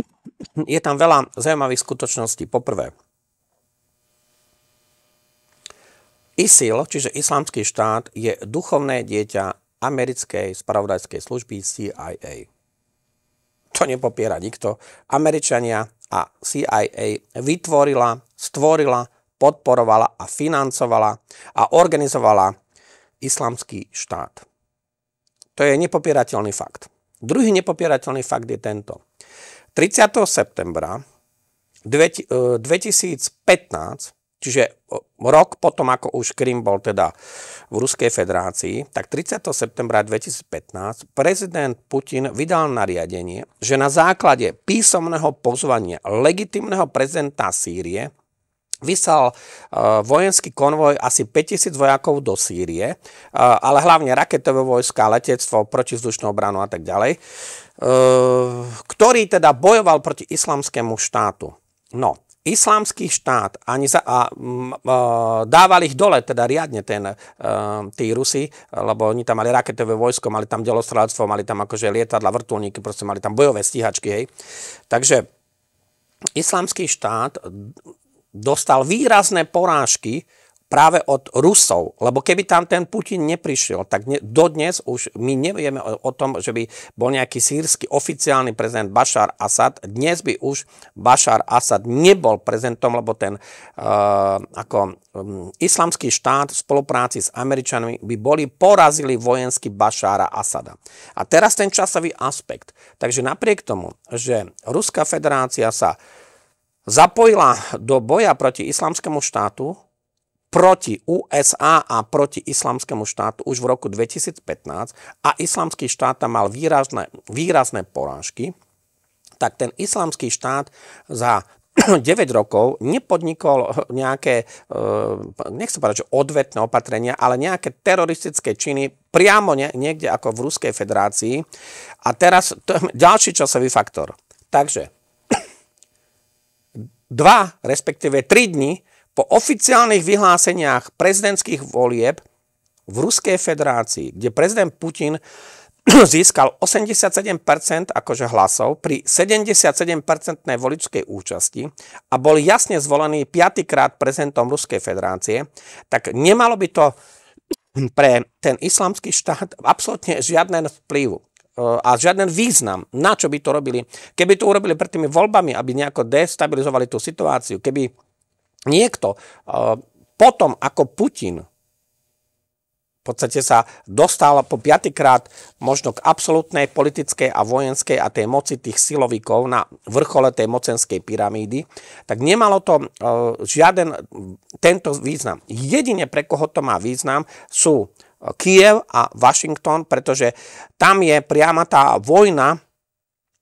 je tam veľa zaujímavých skutočností. Poprvé, ISIL, čiže Islamský štát, je duchovné dieťa americkej spravodajskej služby CIA to nepopiera nikto, Američania a CIA vytvorila, stvorila, podporovala a financovala a organizovala islamský štát. To je nepopierateľný fakt. Druhý nepopierateľný fakt je tento. 30. septembra 2015 Čiže rok potom, ako už Krym bol teda v Ruskej federácii, tak 30. septembra 2015 prezident Putin vydal nariadenie, že na základe písomného pozvania legitimného prezidenta Sýrie vysal e, vojenský konvoj asi 5000 vojakov do Sýrie, e, ale hlavne raketové vojska, letectvo, protizdušnú obranu a tak ďalej, e, ktorý teda bojoval proti islamskému štátu. No, islamský štát ani za, a, mm, a, dávali ich dole, teda riadne ten, e, tí Rusi, lebo oni tam mali raketové vojsko, mali tam delostráctvo, mali tam akože lietadla, vrtulníky, proste mali tam bojové stíhačky, hej. Takže islamský štát dostal výrazné porážky práve od Rusov. Lebo keby tam ten Putin neprišiel, tak ne, dodnes už my nevieme o, o tom, že by bol nejaký sírsky oficiálny prezident Bashar Assad. Dnes by už Bashar Assad nebol prezidentom, lebo ten uh, ako, um, islamský štát v spolupráci s Američanmi by boli porazili vojensky Bashara Assada. A teraz ten časový aspekt. Takže napriek tomu, že Ruská federácia sa zapojila do boja proti islamskému štátu, proti USA a proti islamskému štátu už v roku 2015 a islamský štát tam mal výrazné, výrazné porážky, tak ten islamský štát za 9 rokov nepodnikol eh, nejaké, eh, sa povedať, že odvetné opatrenia, ale nejaké teroristické činy priamo niekde ako v Ruskej federácii. A teraz to je ďalší časový faktor. Takže dva, respektíve tri dni po oficiálnych vyhláseniach prezidentských volieb v Ruskej federácii, kde prezident Putin získal 87% akože hlasov pri 77 voličkej voličskej účasti a bol jasne zvolený piatýkrát prezidentom Ruskej federácie, tak nemalo by to pre ten islamský štát absolútne žiadne vplyv e, a žiaden význam, na čo by to robili. Keby to urobili pred tými voľbami, aby nejako destabilizovali tú situáciu, keby niekto potom, ako Putin v podstate sa dostal po piatýkrát možno k absolútnej politickej a vojenskej a tej moci tých silovikov na vrchole tej mocenskej pyramídy, tak nemalo to žiaden tento význam. Jedine pre koho to má význam sú Kiev a Washington, pretože tam je priama tá vojna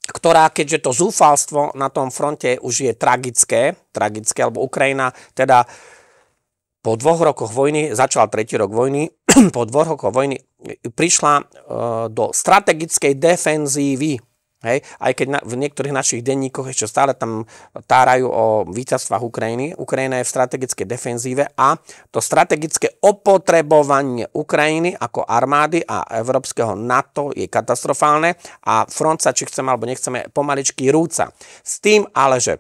ktorá, keďže to zúfalstvo na tom fronte už je tragické, tragické, alebo Ukrajina teda po dvoch rokoch vojny, začal tretí rok vojny, po dvoch rokoch vojny prišla e, do strategickej defenzívy Hej? Aj keď na, v niektorých našich denníkoch ešte stále tam tárajú o víťazstvách Ukrajiny. Ukrajina je v strategickej defenzíve a to strategické opotrebovanie Ukrajiny ako armády a európskeho NATO je katastrofálne a front sa, či chceme alebo nechceme, pomaličky rúca. S tým ale, že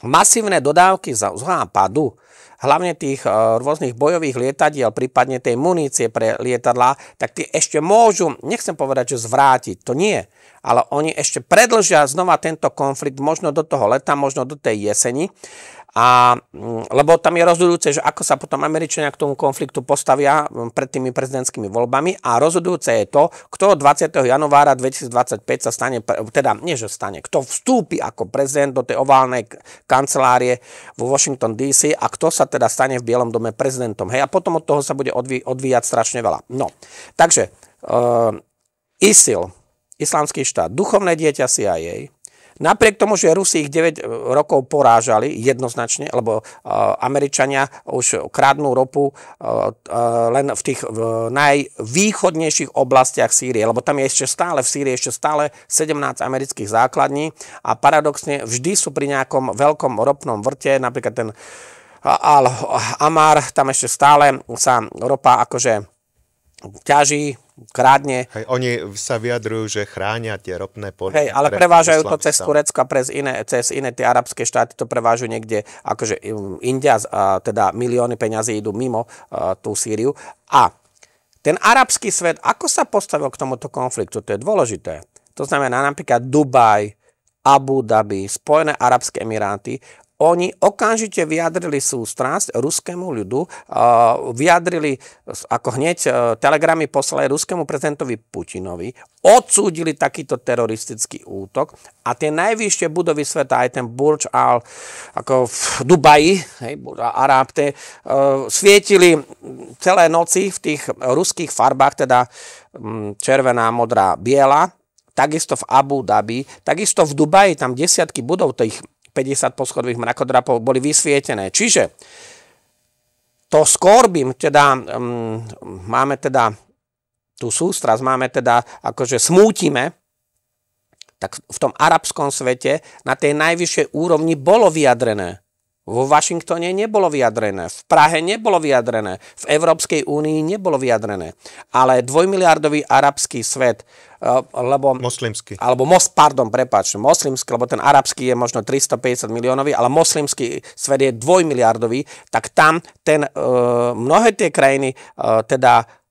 masívne dodávky za západu hlavne tých e, rôznych bojových lietadiel, prípadne tej munície pre lietadlá, tak tie ešte môžu, nechcem povedať, že zvrátiť, to nie. Ale oni ešte predlžia znova tento konflikt možno do toho leta, možno do tej jeseni. A, mm, lebo tam je rozhodujúce, že ako sa potom Američania k tomu konfliktu postavia mm, pred tými prezidentskými voľbami a rozhodujúce je to, kto 20. januára 2025 sa stane, teda nie že stane, kto vstúpi ako prezident do tej oválnej kancelárie vo Washington DC a kto sa teda stane v Bielom dome prezidentom. Hej, a potom od toho sa bude odví, odvíjať strašne veľa. No, takže uh, ISIL, Islamský štát, duchovné dieťa CIA, Napriek tomu, že Rusi ich 9 e, rokov porážali jednoznačne, lebo e, Američania už krádnú ropu e, len v tých najvýchodnejších oblastiach Sýrie, lebo tam je ešte stále v Sýrii ešte stále 17 amerických základní a paradoxne vždy sú pri nejakom veľkom ropnom vrte, napríklad ten Al Amar, tam ešte stále sa ropa akože ťaží, krádne. Hej, oni sa vyjadrujú, že chránia tie ropné polia. Hej, ale prevážajú to cez Turecka, prez iné, cez iné tie arabské štáty, to prevážujú niekde, akože um, India, teda milióny peňazí idú mimo uh, tú Sýriu. A ten arabský svet, ako sa postavil k tomuto konfliktu, to je dôležité. To znamená napríklad Dubaj, Abu Dhabi, Spojené arabské emiráty, oni okamžite vyjadrili sústrasť ruskému ľudu, vyjadrili ako hneď e, telegramy poslali ruskému prezidentovi Putinovi, odsúdili takýto teroristický útok a tie najvyššie budovy sveta, aj ten Burj Al, ako v Dubaji, hej, Arábte, e, svietili celé noci v tých ruských farbách, teda mm, červená, modrá, biela, takisto v Abu Dhabi, takisto v Dubaji, tam desiatky budov tých 50 poschodových mrakodrapov boli vysvietené. Čiže to skorbím, teda um, máme teda tú sústras, máme teda akože smútime, tak v tom arabskom svete na tej najvyššej úrovni bolo vyjadrené, vo Washingtone nebolo vyjadrené, v Prahe nebolo vyjadrené, v Európskej únii nebolo vyjadrené. Ale dvojmiliardový arabský svet, e, lebo... Moslimský. Alebo, mos, pardon, prepáč, moslimský, lebo ten arabský je možno 350 miliónový, ale moslimský svet je dvojmiliardový, tak tam ten, e, mnohé tie krajiny e, teda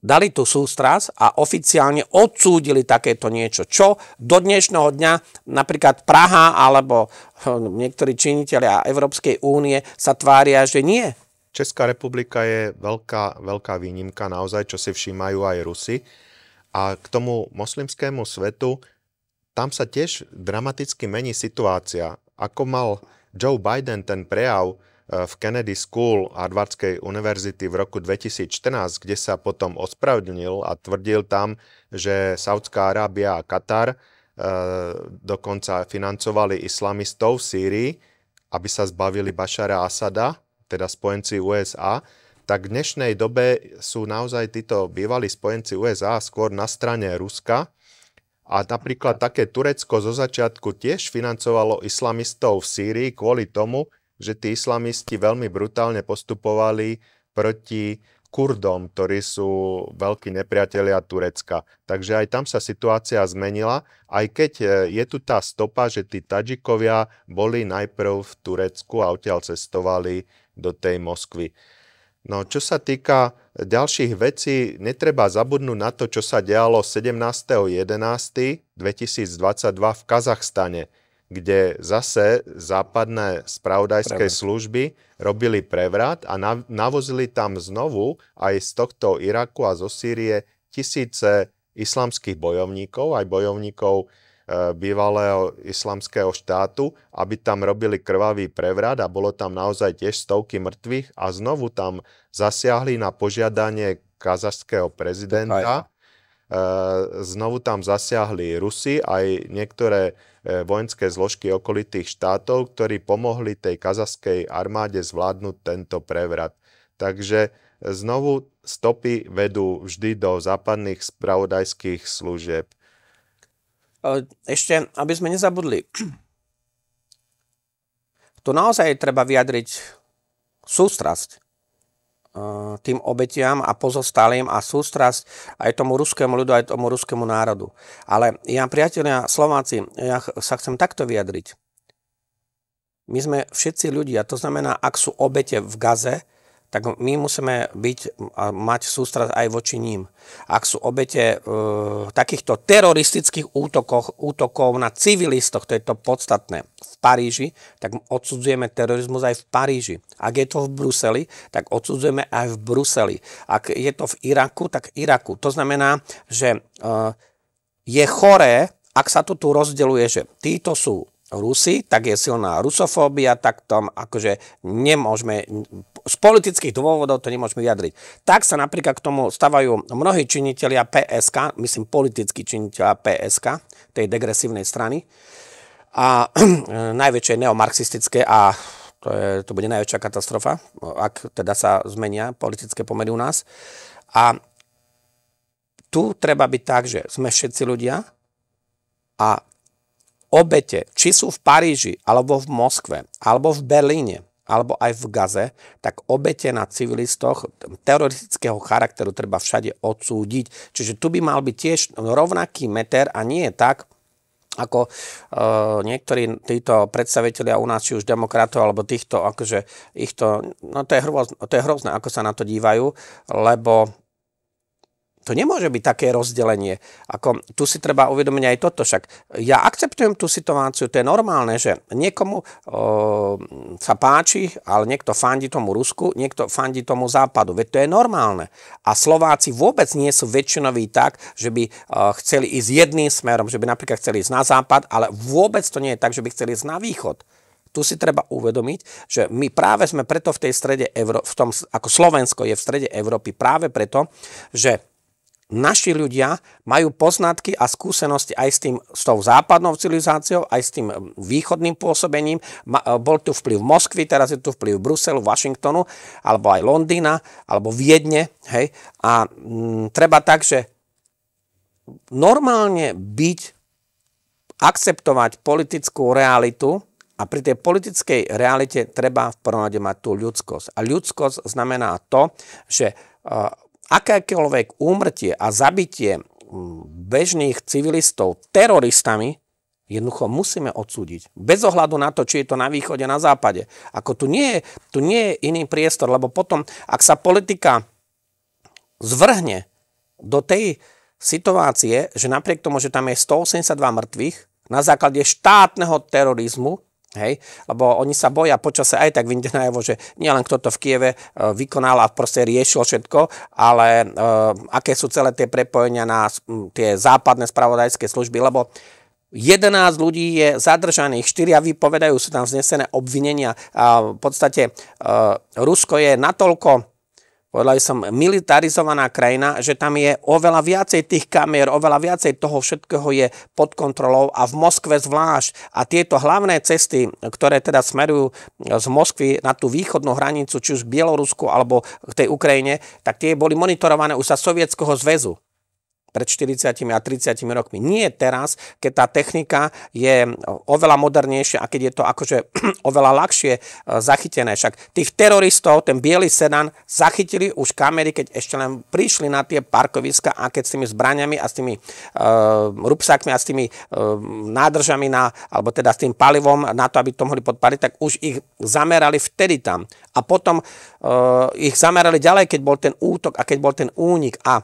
dali tu sústras a oficiálne odsúdili takéto niečo. Čo do dnešného dňa napríklad Praha alebo hm, niektorí činiteľia Európskej únie sa tvária, že nie. Česká republika je veľká, veľká výnimka naozaj, čo si všímajú aj Rusy. A k tomu moslimskému svetu, tam sa tiež dramaticky mení situácia. Ako mal Joe Biden ten prejav, v Kennedy School Harvardskej univerzity v roku 2014, kde sa potom ospravedlnil a tvrdil tam, že Saudská Arábia a Katar e, dokonca financovali islamistov v Sýrii, aby sa zbavili Bašara Asada, teda spojenci USA, tak v dnešnej dobe sú naozaj títo bývalí spojenci USA skôr na strane Ruska. A napríklad také Turecko zo začiatku tiež financovalo islamistov v Sýrii kvôli tomu, že tí islamisti veľmi brutálne postupovali proti Kurdom, ktorí sú veľkí nepriatelia Turecka. Takže aj tam sa situácia zmenila, aj keď e, je tu tá stopa, že tí Tadžikovia boli najprv v Turecku a odtiaľ cestovali do tej Moskvy. No, čo sa týka ďalších vecí, netreba zabudnúť na to, čo sa dialo 17.11.2022 v Kazachstane kde zase západné spravodajské Prevrat. služby robili prevrat a nav- navozili tam znovu aj z tohto Iraku a zo Sýrie tisíce islamských bojovníkov, aj bojovníkov e, bývalého islamského štátu, aby tam robili krvavý prevrat a bolo tam naozaj tiež stovky mŕtvych a znovu tam zasiahli na požiadanie kazašského prezidenta Eh, znovu tam zasiahli Rusy aj niektoré eh, vojenské zložky okolitých štátov, ktorí pomohli tej kazaskej armáde zvládnuť tento prevrat. Takže eh, znovu stopy vedú vždy do západných spravodajských služieb. Ešte, aby sme nezabudli, tu naozaj treba vyjadriť sústrasť E, tým obetiam a pozostalým a sústrasť aj tomu ruskému ľudu, aj tomu ruskému národu. Ale ja, priatelia Slováci, ja sa chcem takto vyjadriť. My sme všetci ľudia, to znamená, ak sú obete v Gaze, tak my musíme byť a mať sústrasť aj voči ním. Ak sú obete e, takýchto teroristických útokov, útokov na civilistoch, to je to podstatné, v Paríži, tak odsudzujeme terorizmus aj v Paríži. Ak je to v Bruseli, tak odsudzujeme aj v Bruseli. Ak je to v Iraku, tak Iraku. To znamená, že e, je choré, ak sa to tu rozdeluje, že títo sú rusy, tak je silná rusofóbia, tak tam akože nemôžeme z politických dôvodov to nemôžeme vyjadriť. Tak sa napríklad k tomu stavajú mnohí činitelia PSK, myslím politickí činiteľia PSK, tej degresívnej strany, a najväčšie neomarxistické a to, je, to bude najväčšia katastrofa, ak teda sa zmenia politické pomery u nás. A tu treba byť tak, že sme všetci ľudia a obete, či sú v Paríži, alebo v Moskve, alebo v Berlíne, alebo aj v Gaze, tak obete na civilistoch teroristického charakteru treba všade odsúdiť. Čiže tu by mal byť tiež rovnaký meter a nie je tak, ako e, niektorí títo predstavitelia u nás, či už demokratov, alebo týchto, akože ich to, no to je, hrozné, to je hrozné, ako sa na to dívajú, lebo to nemôže byť také rozdelenie. Ako, tu si treba uvedomiť aj toto. Však ja akceptujem tú situáciu, to je normálne, že niekomu o, sa páči, ale niekto fandí tomu Rusku, niekto fandí tomu Západu. Veď to je normálne. A Slováci vôbec nie sú väčšinoví tak, že by o, chceli ísť jedným smerom, že by napríklad chceli ísť na Západ, ale vôbec to nie je tak, že by chceli ísť na Východ. Tu si treba uvedomiť, že my práve sme preto v tej strede Euró- v tom, ako Slovensko je v strede Európy práve preto, že naši ľudia majú poznatky a skúsenosti aj s, tým, s tou západnou civilizáciou, aj s tým východným pôsobením. E, bol tu vplyv Moskvy, teraz je tu vplyv Bruselu, Washingtonu, alebo aj Londýna, alebo Viedne. Hej? A m, treba tak, že normálne byť, akceptovať politickú realitu a pri tej politickej realite treba v prvom mať tú ľudskosť. A ľudskosť znamená to, že e, akékoľvek úmrtie a zabitie mm, bežných civilistov teroristami jednoducho musíme odsúdiť. Bez ohľadu na to, či je to na východe, na západe. Ako tu nie, je, tu nie je iný priestor, lebo potom, ak sa politika zvrhne do tej situácie, že napriek tomu, že tam je 182 mŕtvych, na základe štátneho terorizmu, Hej? Lebo oni sa boja počase aj tak vyjde najavo, že nielen kto to v Kieve e, vykonal a proste riešil všetko, ale e, aké sú celé tie prepojenia na tie západné spravodajské služby, lebo 11 ľudí je zadržaných, 4 vypovedajú, sú tam vznesené obvinenia a v podstate e, Rusko je natoľko povedal som, militarizovaná krajina, že tam je oveľa viacej tých kamier, oveľa viacej toho všetkého je pod kontrolou a v Moskve zvlášť. A tieto hlavné cesty, ktoré teda smerujú e, z Moskvy na tú východnú hranicu, či už Bielorusku alebo k tej Ukrajine, tak tie boli monitorované už sa Sovietskeho zväzu pred 40 a 30 rokmi. Nie teraz, keď tá technika je oveľa modernejšia a keď je to akože oveľa ľahšie e, zachytené. Však tých teroristov, ten biely sedan, zachytili už kamery, keď ešte len prišli na tie parkoviska a keď s tými zbraniami a s tými uh, e, rupsákmi a s tými uh, nádržami, na, alebo teda s tým palivom na to, aby to mohli podpaliť, tak už ich zamerali vtedy tam. A potom uh, ich zamerali ďalej, keď bol ten útok a keď bol ten únik. A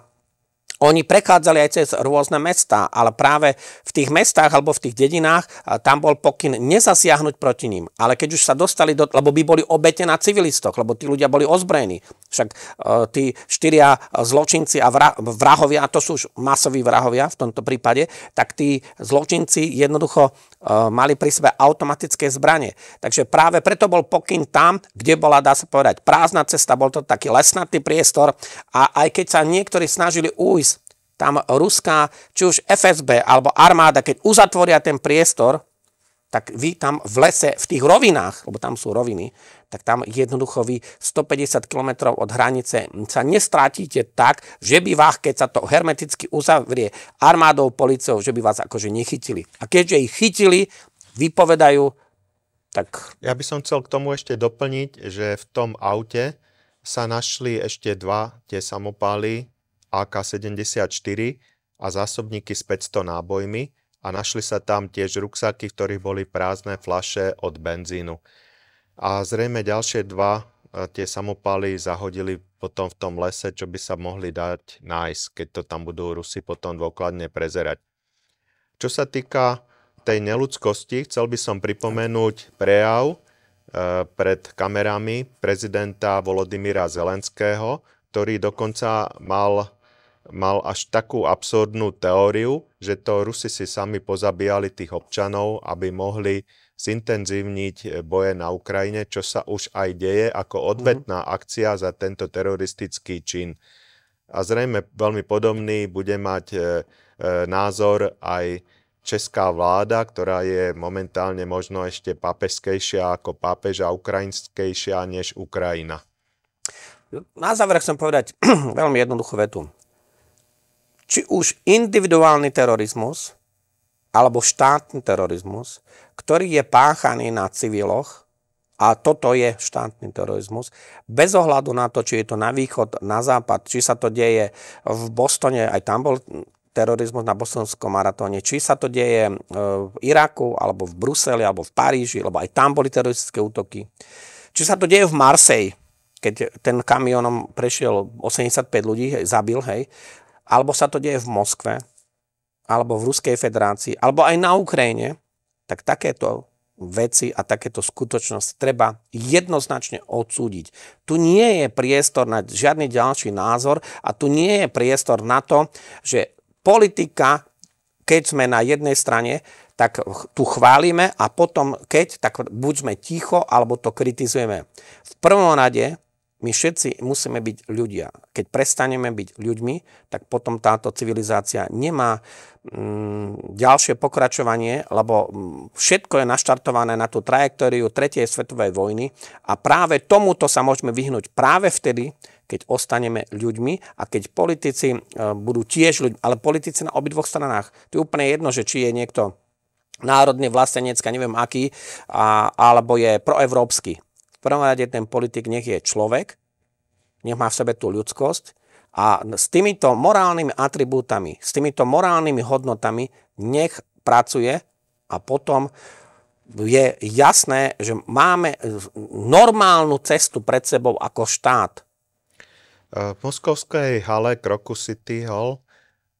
oni prechádzali aj cez rôzne mesta, ale práve v tých mestách alebo v tých dedinách e, tam bol pokyn nezasiahnuť proti ním. Ale keď už sa dostali do... lebo by boli obete na civilistoch, lebo tí ľudia boli ozbrojení. Však e, tí štyria zločinci a vra, vrahovia, a to sú už masoví vrahovia v tomto prípade, tak tí zločinci jednoducho E, mali pri sebe automatické zbranie. Takže práve preto bol pokyn tam, kde bola, dá sa povedať, prázdna cesta, bol to taký lesnatý priestor a aj keď sa niektorí snažili újsť, tam ruská, či už FSB alebo armáda, keď uzatvoria ten priestor, tak vy tam v lese, v tých rovinách, lebo tam sú roviny, tak tam jednoducho vy 150 km od hranice sa nestrátite tak, že by vás, keď sa to hermeticky uzavrie armádou, policiou, že by vás akože nechytili. A keďže ich chytili, vypovedajú, tak... Ja by som chcel k tomu ešte doplniť, že v tom aute sa našli ešte dva tie samopály AK-74 a zásobníky s 500 nábojmi a našli sa tam tiež ruksaky, v ktorých boli prázdne flaše od benzínu. A zrejme ďalšie dva e, tie samopaly zahodili potom v tom lese, čo by sa mohli dať nájsť, keď to tam budú Rusi potom dôkladne prezerať. Čo sa týka tej neludskosti, chcel by som pripomenúť prejav e, pred kamerami prezidenta Volodymyra Zelenského, ktorý dokonca mal, mal až takú absurdnú teóriu, že to Rusi si sami pozabíjali tých občanov, aby mohli zintenzívniť eh, boje na Ukrajine, čo sa už aj deje ako mhm. odvetná akcia za tento teroristický čin. A zrejme veľmi podobný bude mať e, e, názor aj česká vláda, ktorá je momentálne možno ešte papežskejšia ako pápež a ukrajinskejšia než Ukrajina. Na záver chcem povedať veľmi jednoduchú vetu. Či už individuálny terorizmus alebo štátny terorizmus ktorý je páchaný na civiloch, a toto je štátny terorizmus, bez ohľadu na to, či je to na východ, na západ, či sa to deje v Bostone, aj tam bol terorizmus na bostonskom maratóne, či sa to deje e, v Iraku, alebo v Bruseli, alebo v Paríži, lebo aj tam boli teroristické útoky. Či sa to deje v Marseji, keď ten kamionom prešiel 85 ľudí, hej, zabil, hej, alebo sa to deje v Moskve, alebo v Ruskej federácii, alebo aj na Ukrajine, tak takéto veci a takéto skutočnosti treba jednoznačne odsúdiť. Tu nie je priestor na žiadny ďalší názor a tu nie je priestor na to, že politika, keď sme na jednej strane, tak tu chválime a potom keď, tak buď sme ticho alebo to kritizujeme. V prvom rade my všetci musíme byť ľudia. Keď prestaneme byť ľuďmi, tak potom táto civilizácia nemá mm, ďalšie pokračovanie, lebo mm, všetko je naštartované na tú trajektóriu Tretej svetovej vojny a práve tomuto sa môžeme vyhnúť práve vtedy, keď ostaneme ľuďmi a keď politici e, budú tiež ľuďmi, ale politici na obidvoch stranách. To je úplne jedno, že či je niekto národný vlastenecká, neviem aký, a, alebo je proevropský prvom rade ten politik nech je človek, nech má v sebe tú ľudskosť a s týmito morálnymi atribútami, s týmito morálnymi hodnotami nech pracuje a potom je jasné, že máme normálnu cestu pred sebou ako štát. E, v moskovskej hale Kroku City Hall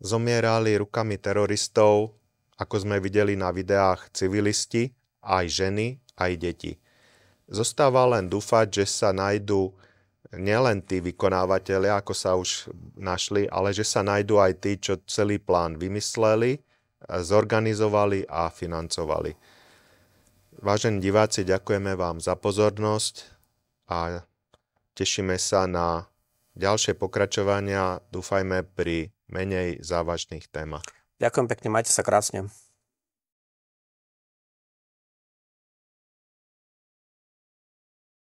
zomierali rukami teroristov, ako sme videli na videách civilisti, aj ženy, aj deti. Zostáva len dúfať, že sa nájdú nielen tí vykonávateľi, ako sa už našli, ale že sa nájdú aj tí, čo celý plán vymysleli, zorganizovali a financovali. Vážení diváci, ďakujeme vám za pozornosť a tešíme sa na ďalšie pokračovania, dúfajme pri menej závažných témach. Ďakujem pekne, majte sa krásne.